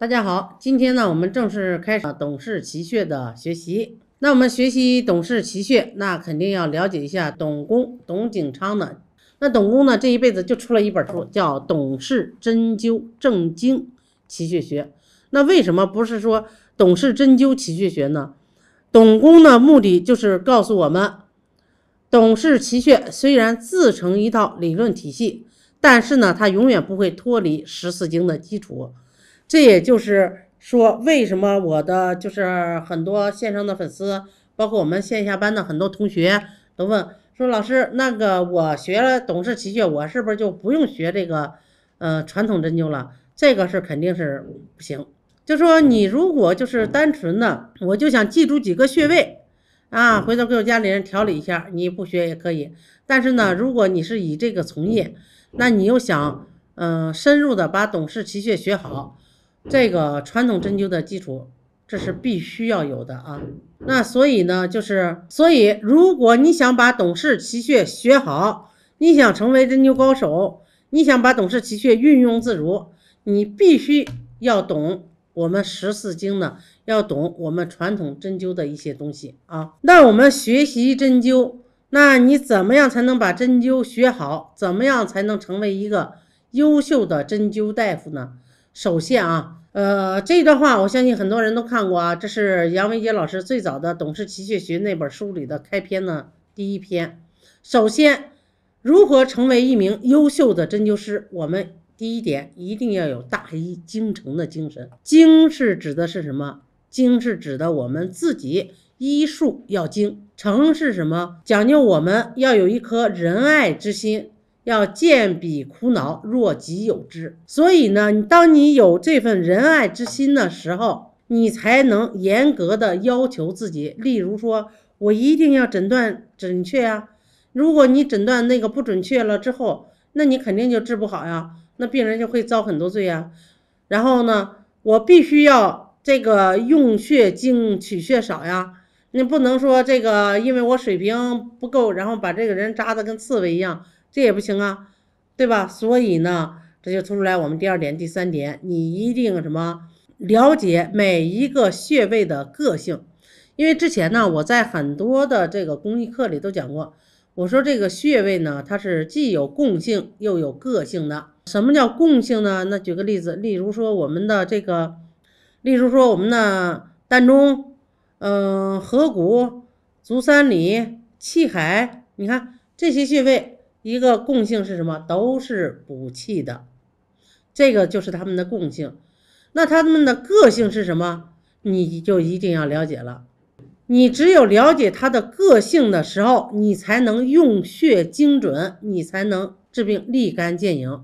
大家好，今天呢，我们正式开始董氏奇穴的学习。那我们学习董氏奇穴，那肯定要了解一下董公董景昌的。那董公呢，这一辈子就出了一本书，叫《董氏针灸正经奇穴学》。那为什么不是说董氏针灸奇穴学呢？董公的目的就是告诉我们，董氏奇穴虽然自成一套理论体系，但是呢，它永远不会脱离十四经的基础。这也就是说，为什么我的就是很多线上的粉丝，包括我们线下班的很多同学都问说：“老师，那个我学了董氏奇穴，我是不是就不用学这个呃传统针灸了？”这个是肯定是不行。就说你如果就是单纯的，我就想记住几个穴位，啊，回头给我家里人调理一下，你不学也可以。但是呢，如果你是以这个从业，那你又想嗯深入的把董氏奇穴学好。这个传统针灸的基础，这是必须要有的啊。那所以呢，就是所以，如果你想把董氏奇穴学好，你想成为针灸高手，你想把董氏奇穴运用自如，你必须要懂我们十四经呢，要懂我们传统针灸的一些东西啊。那我们学习针灸，那你怎么样才能把针灸学好？怎么样才能成为一个优秀的针灸大夫呢？首先啊，呃，这段话我相信很多人都看过啊，这是杨维杰老师最早的《董氏奇穴学》那本书里的开篇呢，第一篇。首先，如何成为一名优秀的针灸师？我们第一点一定要有大医精诚的精神。精是指的是什么？精是指的我们自己医术要精。诚是什么？讲究我们要有一颗仁爱之心。要见彼苦恼，若己有之。所以呢，当你有这份仁爱之心的时候，你才能严格的要求自己。例如说，我一定要诊断准确啊。如果你诊断那个不准确了之后，那你肯定就治不好呀，那病人就会遭很多罪呀。然后呢，我必须要这个用血精取血少呀，你不能说这个因为我水平不够，然后把这个人扎的跟刺猬一样。这也不行啊，对吧？所以呢，这就突出来我们第二点、第三点，你一定什么了解每一个穴位的个性。因为之前呢，我在很多的这个公益课里都讲过，我说这个穴位呢，它是既有共性又有个性的。什么叫共性呢？那举个例子，例如说我们的这个，例如说我们的膻中，嗯，合谷、足三里、气海，你看这些穴位。一个共性是什么？都是补气的，这个就是他们的共性。那他们的个性是什么？你就一定要了解了。你只有了解他的个性的时候，你才能用穴精准，你才能治病立竿见影。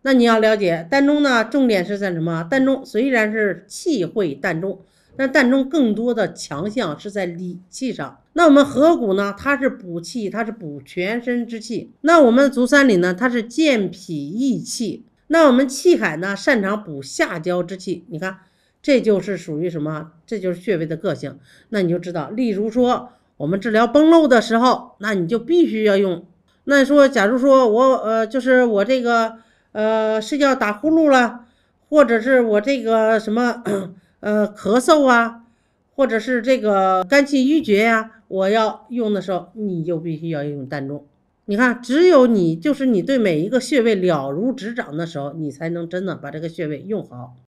那你要了解膻中呢？重点是在什么？膻中虽然是气会膻中。那膻中更多的强项是在理气上。那我们合谷呢？它是补气，它是补全身之气。那我们足三里呢？它是健脾益气。那我们气海呢？擅长补下焦之气。你看，这就是属于什么？这就是穴位的个性。那你就知道，例如说我们治疗崩漏的时候，那你就必须要用。那说，假如说我呃，就是我这个呃睡觉打呼噜了，或者是我这个什么？呃，咳嗽啊，或者是这个肝气郁结呀，我要用的时候，你就必须要用膻中。你看，只有你就是你对每一个穴位了如指掌的时候，你才能真的把这个穴位用好。